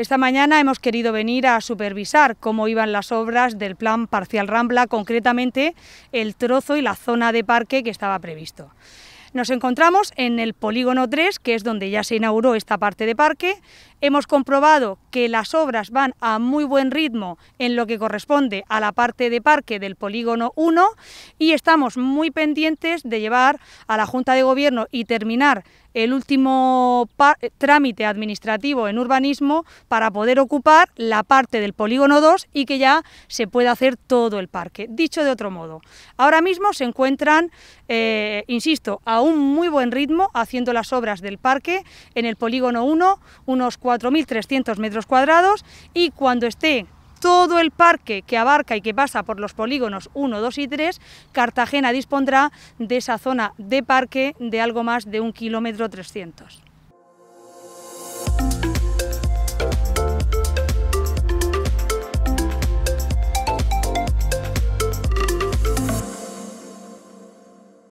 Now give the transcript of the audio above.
Esta mañana hemos querido venir a supervisar cómo iban las obras del plan parcial Rambla, concretamente el trozo y la zona de parque que estaba previsto. Nos encontramos en el polígono 3, que es donde ya se inauguró esta parte de parque, Hemos comprobado que las obras van a muy buen ritmo en lo que corresponde a la parte de parque del polígono 1 y estamos muy pendientes de llevar a la Junta de Gobierno y terminar el último eh, trámite administrativo en urbanismo para poder ocupar la parte del polígono 2 y que ya se pueda hacer todo el parque. Dicho de otro modo, ahora mismo se encuentran, eh, insisto, a un muy buen ritmo haciendo las obras del parque en el polígono 1, unos 4.300 metros cuadrados y cuando esté todo el parque que abarca y que pasa por los polígonos 1, 2 y 3, Cartagena dispondrá de esa zona de parque de algo más de un kilómetro 300.